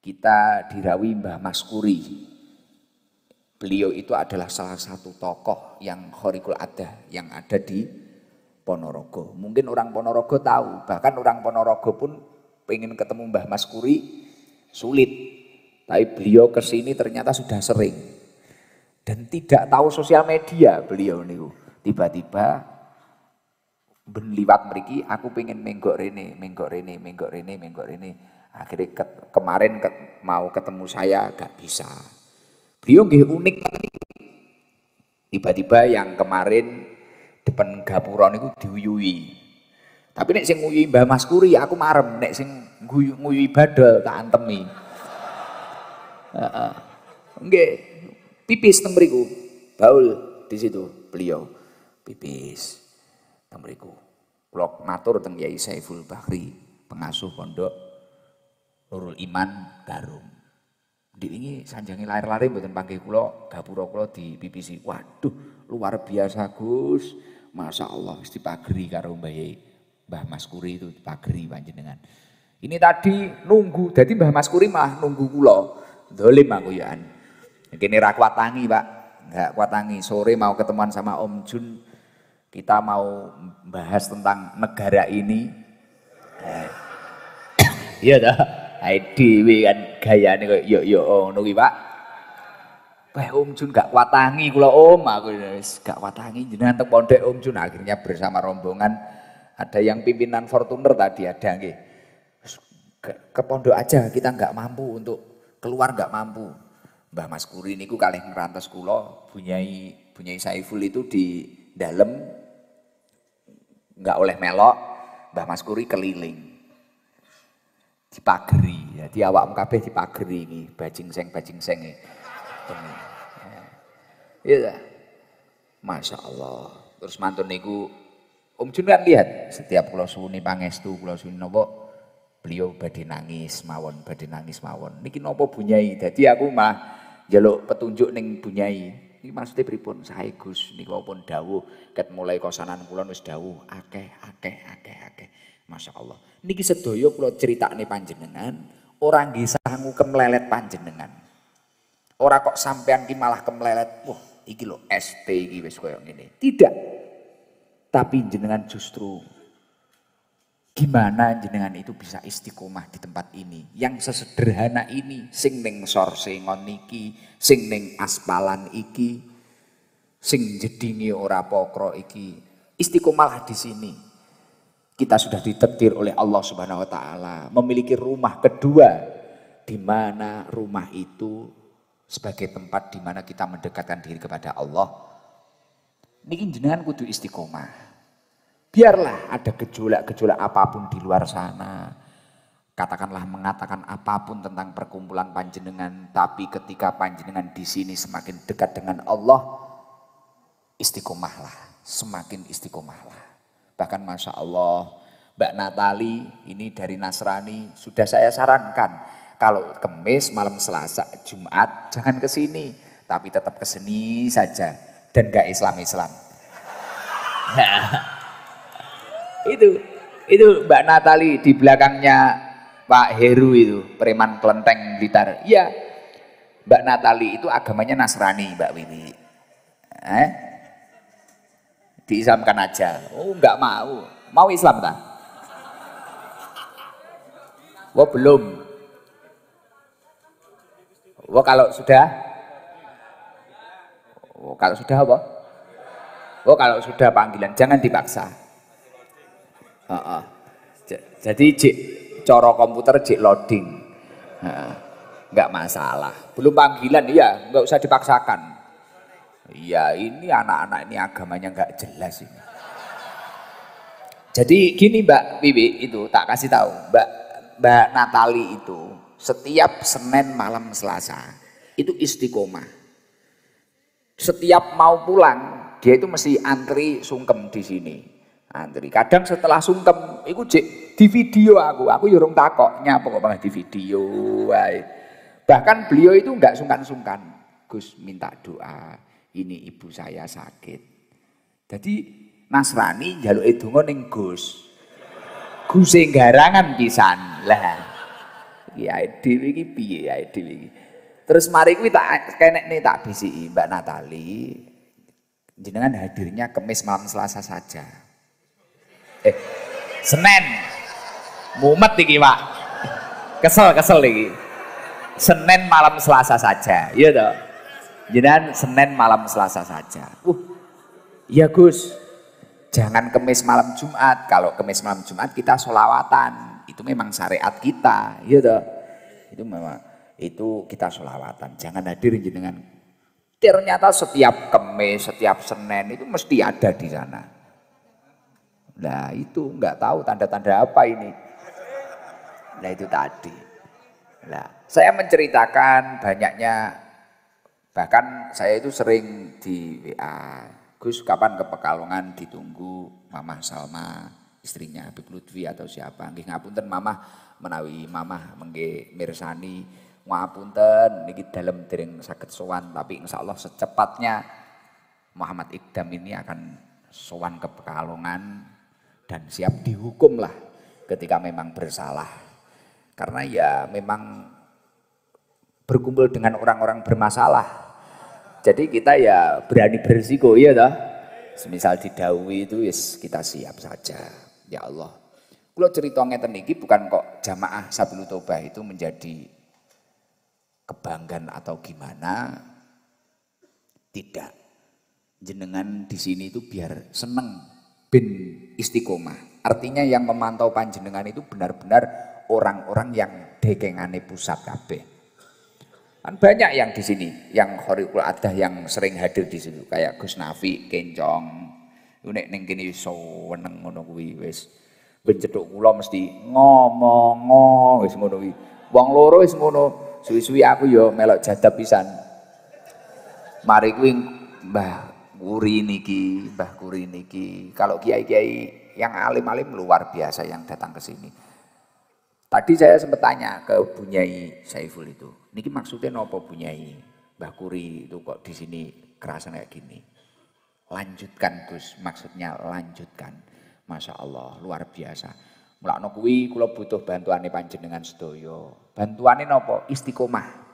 Kita dirawi Mbah Maskuri. Beliau itu adalah salah satu tokoh yang horikul ada yang ada di Ponorogo. Mungkin orang Ponorogo tahu, bahkan orang Ponorogo pun pengen ketemu Mbah Maskuri sulit. Tapi beliau ke sini ternyata sudah sering. Dan tidak tahu sosial media beliau nih, Tiba-tiba ben liwat mriki aku pengen menggok rene, menggok rene, menggok rene, menggok rene. Akhirnya ke, kemarin ke, mau ketemu saya gak bisa. Beliau nggih unik. Tiba-tiba yang kemarin depan gapura niku diuyui. Tapi nek sing nguyui Mbah Maskuri aku marem, nek sing nguyui badal tak antemi. Heeh. Nggih, pipis teng mriku. Baul di situ beliau pipis teng mriku. Kula matur teng Kyai Saiful Bakri, pengasuh pondok Nurul Iman Garum. ini sanjangi lari-lari mboten panggih gapuro gapura di BBC. Waduh, luar biasa Gus. Masya Allah, mesti pagri karo Mbah Mbah Mas Kuri itu banjir panjenengan. Ini tadi nunggu, jadi Mbah Mas Kuri mah nunggu kulo. Dolim aku yaan. Kini rakwat tangi, Pak. Enggak kuat tangi. Sore mau ketemuan sama Om Jun. Kita mau bahas tentang negara ini. Eh. Iya dah. Ae dhewe kan gayane koyo yo yo ngono ki, Pak. pak Om Jun gak tangi kula Om, aku wis gak tangi jadi nanti pondok Om Jun akhirnya bersama rombongan ada yang pimpinan Fortuner tadi ada nggih. Ke, ke pondok aja kita nggak mampu untuk keluar nggak mampu. Mbah Mas Kuri ku kalih ngrantos kula, bunyai bunyai Saiful itu di dalam nggak oleh melok, Mbah Mas Kuri keliling dipageri. Jadi ya, awak kabeh dipageri ini, bajing seng bajing seng iki. Iya. Masya Allah. Terus mantun niku Om Jun kan lihat setiap kula suwuni pangestu kula suwuni nopo beliau badi nangis mawon, badi nangis mawon. Niki nopo bunyai. jadi aku mah jaluk petunjuk neng bunyai. Ini maksudnya pripun saya Gus niku pun dawuh ket mulai kosanan kula wis dawuh akeh akeh akeh akeh. Masya Allah. Niki sedoyo kalau cerita ini panjenengan, orang sanggup kemlelet panjenengan. Orang kok sampean ki malah kemlelet, wah iki lo ST iki wes koyong ini. Tidak. Tapi jenengan justru gimana jenengan itu bisa istiqomah di tempat ini yang sesederhana ini sing ning sor singon niki sing ning aspalan iki sing jedingi ora pokro iki istiqomah di sini kita sudah ditetir oleh Allah Subhanahu wa taala memiliki rumah kedua di mana rumah itu sebagai tempat di mana kita mendekatkan diri kepada Allah. Niki jenengan kudu istiqomah. Biarlah ada gejolak-gejolak apapun di luar sana. Katakanlah mengatakan apapun tentang perkumpulan panjenengan, tapi ketika panjenengan di sini semakin dekat dengan Allah, istiqomahlah, semakin istiqomahlah. Bahkan Masya Allah, Mbak Natali ini dari Nasrani, sudah saya sarankan. Kalau kemis, malam Selasa, Jumat, jangan ke sini. Tapi tetap ke sini saja. Dan gak Islam-Islam. Nah, itu, itu Mbak Natali di belakangnya Pak Heru itu, preman kelenteng Blitar. Iya, Mbak Natali itu agamanya Nasrani, Mbak Wiwi. Eh? diislamkan aja. Oh nggak mau, mau Islam tak? Wah oh, belum. Wah oh, kalau sudah, Oh, kalau sudah apa? Wah oh, kalau sudah panggilan jangan dipaksa. Uh -uh. Jadi jik, coro komputer jik loading. Uh, nggak masalah. Belum panggilan iya, enggak usah dipaksakan. Ya ini anak-anak ini agamanya nggak jelas ini. Jadi gini Mbak Bibi itu tak kasih tahu Mbak Mbak Natali itu setiap Senin malam Selasa itu istiqomah. Setiap mau pulang dia itu mesti antri sungkem di sini. Antri. Kadang setelah sungkem itu di video aku, aku yurung ya takoknya pokoknya di video. Bahkan beliau itu nggak sungkan-sungkan. Gus minta doa ini ibu saya sakit. Jadi Nasrani jalur itu ngoning Gus. Gus garangan pisan lah. Ya dhewe lagi, piye ya dhewe Terus mari kita tak kenek nih tak bisi Mbak Natali. Jenengan hadirnya kemis malam Selasa saja. Eh, Senin. Mumet iki, Pak. Kesel, kesel iki. Senin malam Selasa saja. Iya toh? jenengan Senin malam Selasa saja. Uh, ya Gus, jangan kemis malam Jumat. Kalau kemis malam Jumat kita solawatan. Itu memang syariat kita, gitu. Itu memang itu kita solawatan. Jangan hadir jenengan. Ternyata setiap kemis, setiap Senin itu mesti ada di sana. Nah itu nggak tahu tanda-tanda apa ini. Nah itu tadi. Nah, saya menceritakan banyaknya Bahkan saya itu sering di WA, Gus kapan ke Pekalongan ditunggu mama Salma istrinya Habib Lutfi atau siapa. Nggih ngapunten mama menawi mama mengge mirsani ngapunten niki dalam dering sakit sowan tapi insya Allah secepatnya Muhammad Iqdam ini akan sowan ke Pekalongan dan siap dihukum lah ketika memang bersalah. Karena ya memang berkumpul dengan orang-orang bermasalah. Jadi kita ya berani berisiko, iya toh? Semisal didawi itu yes, kita siap saja. Ya Allah. Kalau cerita ngeten ini bukan kok jamaah Sabil Toba itu menjadi kebanggaan atau gimana. Tidak. Jenengan di sini itu biar seneng bin istiqomah. Artinya yang memantau panjenengan itu benar-benar orang-orang yang dekengane pusat kabeh. Kan banyak yang di sini, yang horikul adah yang sering hadir di sini kayak Gus Nafi, Kencong. neng gini, so seneng ngono kuwi wis. Ben cethuk kula mesti ngomong ngomong wis ngono kuwi. Wong loro wis ngono, suwi-suwi aku yo melok jadab pisan. Mari kuwi Mbah Kuri niki, Mbah Kuri niki. Kalau kiai-kiai yang alim-alim luar biasa yang datang ke sini. Tadi saya sempat tanya ke Bunyai Saiful itu, ini maksudnya nopo Bunyai Mbah Kuri itu kok di sini kerasa kayak gini. Lanjutkan Gus, maksudnya lanjutkan. Masya Allah, luar biasa. Mulakno kuwi kula butuh bantuane panjenengan sedaya. Bantuane nopo? Istiqomah.